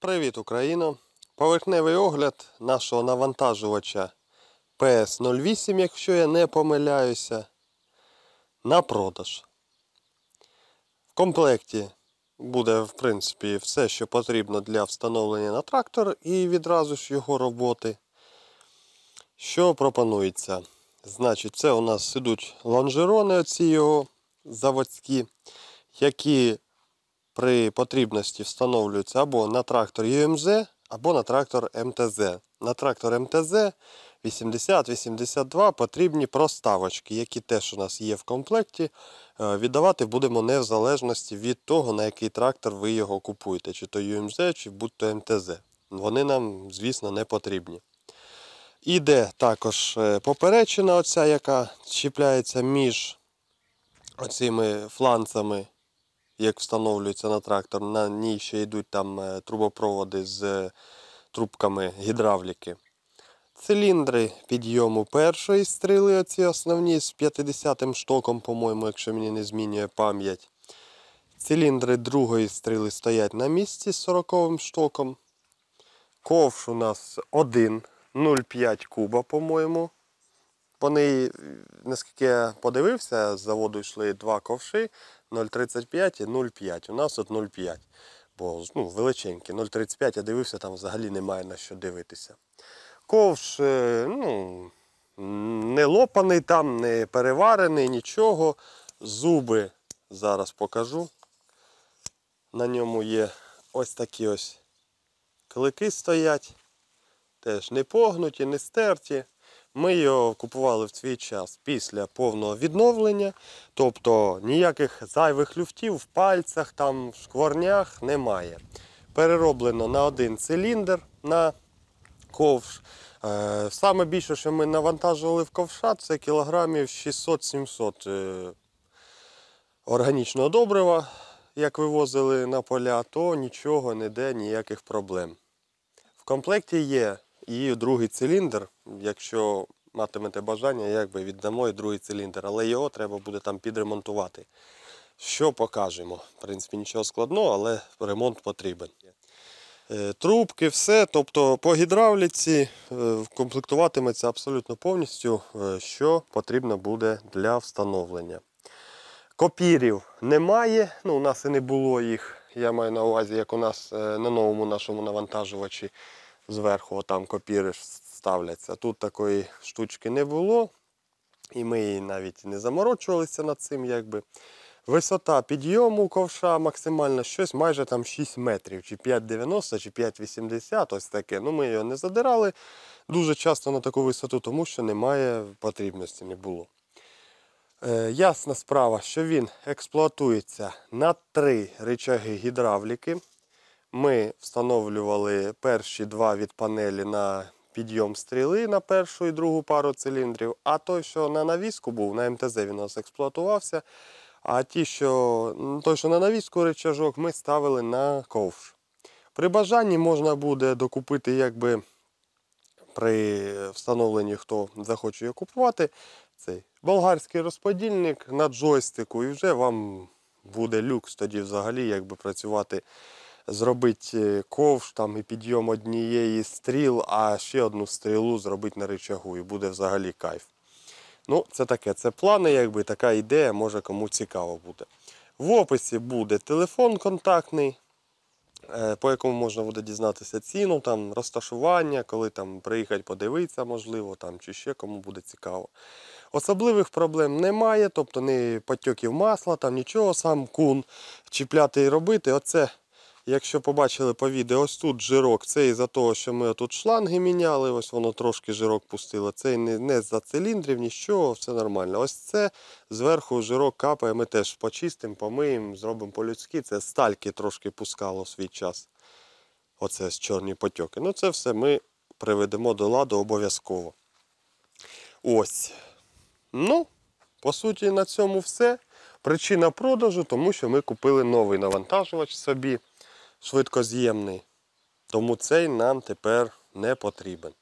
Привіт Україно! Поверхневий огляд нашого навантажувача PS08, якщо я не помиляюся, на продаж. В комплекті буде, в принципі, все, що потрібно для встановлення на трактор і відразу ж його роботи. Що пропонується? Значить, це у нас ідуть лонжерони, оці його заводські, які при потрібності встановлюється або на трактор ЮМЗ, або на трактор МТЗ. На трактор МТЗ 80-82 потрібні проставочки, які теж у нас є в комплекті. Е, віддавати будемо не в залежності від того, на який трактор ви його купуєте, чи то ЮМЗ, чи будь-то МТЗ. Вони нам, звісно, не потрібні. Іде також е, поперечина, оця, яка чіпляється між оцими фланцами як встановлюється на трактор, на ній ще йдуть там е, трубопроводи з е, трубками гідравліки. Циліндри підйому першої стріли, оці основні з 50-м штоком, по-моєму, якщо мені не змінює пам'ять. Циліндри другої стріли стоять на місці з 40-м штоком. Ковш у нас один, 0,5 куба, по-моєму. Вони, наскільки я подивився, з заводу йшли два ковши. 0,35 і 0,5. У нас от 0,5. Бо ну, величенькі. 0,35 я дивився, там взагалі немає на що дивитися. Ковш е, ну, не лопаний, там, не переварений, нічого. Зуби зараз покажу. На ньому є ось такі ось клики стоять. Теж не погнуті, не стерті. Ми його купували в свій час після повного відновлення, тобто ніяких зайвих люфтів в пальцях, там в шкворнях немає. Перероблено на один циліндр на ковш. Е, саме більше, що ми навантажували в ковша, це кілограмів 600-700 е, органічного добрива, як вивозили на поля, то нічого ніде, ніяких проблем. В комплекті є і другий циліндр, якщо матимете бажання, якби віддамо і другий циліндр, але його треба буде там підремонтувати. Що покажемо. В принципі, нічого складного, але ремонт потрібен. Е, трубки, все. Тобто по гідравліці е, комплектуватиметься абсолютно повністю, е, що потрібно буде для встановлення. Копірів немає, ну у нас і не було їх. Я маю на увазі, як у нас на новому нашому навантажувачі зверху там копіри ставляться. Тут такої штучки не було. І ми її навіть не заморочувалися над цим. якби. Висота підйому ковша максимальна щось майже там 6 метрів, чи 5,90, чи 5,80, ось таке. Ну, Ми його не задирали дуже часто на таку висоту, тому що немає потрібності не було. Е, Ясна справа, що він експлуатується на три речаги гідравліки. Ми встановлювали перші два від панелі на підйом стріли на першу і другу пару циліндрів, а той, що на навіску був, на МТЗ він у нас експлуатувався. А ті, що той, що на навіску речажок, ми ставили на ковш. При бажанні можна буде докупити, якби при встановленні, хто захоче його купувати, цей болгарський розподільник на джойстику, і вже вам буде люкс тоді взагалі якби працювати зробити е, ковш там і підйом однієї стріл, а ще одну стрілу зробити на ричагу, і буде взагалі кайф. Ну, це таке, це плани, якби така ідея може кому цікаво буде. В описі буде телефон контактний, е, по якому можна буде дізнатися ціну, там розташування, коли там приїхати подивитися, можливо, там чи ще кому буде цікаво. Особливих проблем немає, тобто не потьоків масла, там нічого, сам кун чіпляти і робити. Оце Якщо побачили по відео, ось тут жирок, це із-за того, що ми тут шланги міняли, ось воно трошки жирок пустило. Це не не за циліндрів, нічого, все нормально. Ось це зверху жирок капає, ми теж почистимо, помиємо, зробимо по-людськи. Це стальки трошки пускало свій час. Оце з чорні потьоки. Ну це все ми приведемо до ладу обов'язково. Ось. Ну, по суті, на цьому все. Причина продажу, тому що ми купили новий навантажувач собі швидкоз'ємний. Тому цей нам тепер не потрібен.